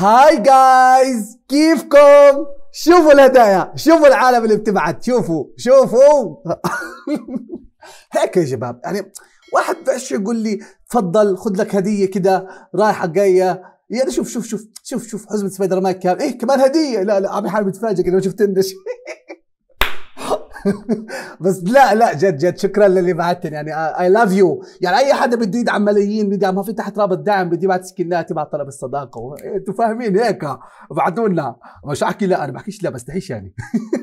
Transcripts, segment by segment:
هاي جايز كيفكم شوفوا الهدايا شوفوا العالم اللي بتبعت شوفوا شوفوا هيك يا شباب يعني واحد بعش يقول لي تفضل خذ لك هديه كده رايحه جايه يعني شوف شوف شوف شوف شوف حزمه سبايدر مان كامل ايه كمان هديه لا لا عم حالي بتفاجئ اذا شفت النشي بس لا لا جد جد شكرا للي بعتني يعني اي لاف يو يعني اي حدا بده يدعم ملايين بدعم ما في تحت رابط دعم بده يبعت سكنات يبعت طلب الصداقه إيه، انتوا فاهمين هيك ابعتوا لنا مش احكي لا انا بحكيش لا بستحيش يعني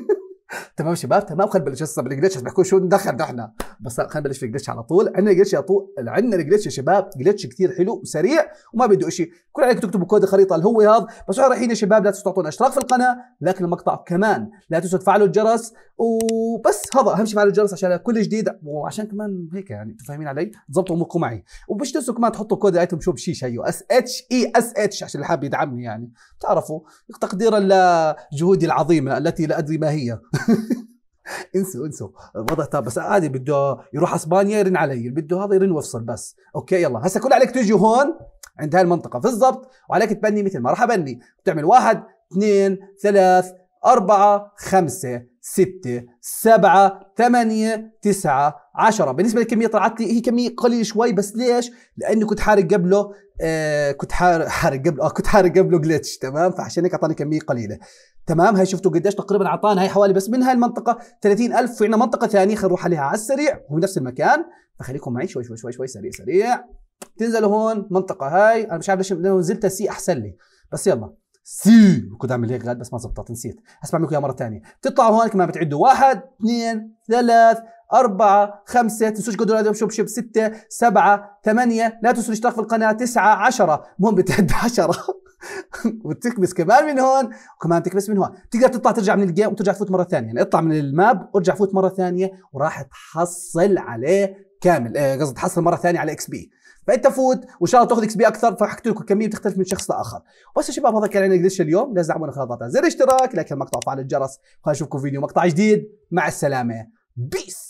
تمام شباب تمام خلينا نبلش هسه بالجلتش بحكوا شو ندخل نحن بس خلينا نبلش في الجلتش على طول عندنا جلتش على طول عندنا الجلتش يا شباب جلتش كثير حلو وسريع وما بده شيء كل عليكم تكتبوا كود الخريطه اللي هو هذا بس رايحين يا شباب لا تنسوا تعطونا اشتراك في القناه لكن المقطع كمان لا تنسوا تفعلوا الجرس وبس هذا اهم شيء فعلوا الجرس عشان كل جديد وعشان كمان هيك يعني انتم فاهمين علي تظبطوا اموركم معي وبش تنسوا كمان تحطوا كود الايتم شوب شيش هيو اس اتش e اي اس اتش عشان اللي حاب يدعمني يعني تعرفوا تقديرا لجهودي العظيمه التي لا ادري ما هي انسوا انسوا الوضع تاب بس عادي بده يروح اسبانيا يرن علي بده هذا يرن وافصل بس اوكي يلا هسه كل عليك تيجي هون عند هاي المنطقة بالضبط وعليك تبني مثل ما راح ابني بتعمل واحد اثنين ثلاث أربعة خمسة 6 7 8 9 10 بالنسبه للكميه طلعت لي هي كميه قليله شوي بس ليش لاني كنت حارق قبله آه كنت حارق حارق قبله اه كنت حارق قبله جلتش تمام فعشان هيك اعطاني كميه قليله تمام هاي شفتوا قديش تقريبا اعطانا هاي حوالي بس من هاي المنطقه 30000 في عنا منطقه ثانيه خلينا نروح عليها على السريع هو نفس المكان فخليكم معي شوي شوي شوي شوي سريع سريع تنزلوا هون منطقه هاي انا مش عارف ليش نزلت سي احسن لي بس يلا سي كنت اعمل هيك بس ما زبطت نسيت هسه بعمل لكم اياها مره ثانيه بتطلعوا هون كمان بتعدوا واحد اثنين ثلاث أربعة خمسة تنسوش قدروا على شوب شوب ستة سبعة ثمانية لا تنسوا الاشتراك في القناة تسعة عشرة المهم بتعد عشرة وتكبس كمان من هون وكمان تكبس من هون تقدر تطلع ترجع من الجيم وترجع تفوت مرة ثانية يعني اطلع من الماب وارجع فوت مرة ثانية وراح تحصل عليه كامل آه، قصد تحصل مره ثانيه على اكس بي فانت فوت وان شاء الله تاخذ اكس بي اكثر فحكيت لكم الكميه بتختلف من شخص لاخر بس يا شباب هذا كان عندنا قديش اليوم لا تزعمون خلاطات زر اشتراك لايك المقطع وفعل الجرس خلينا نشوفكم فيديو مقطع جديد مع السلامه بيس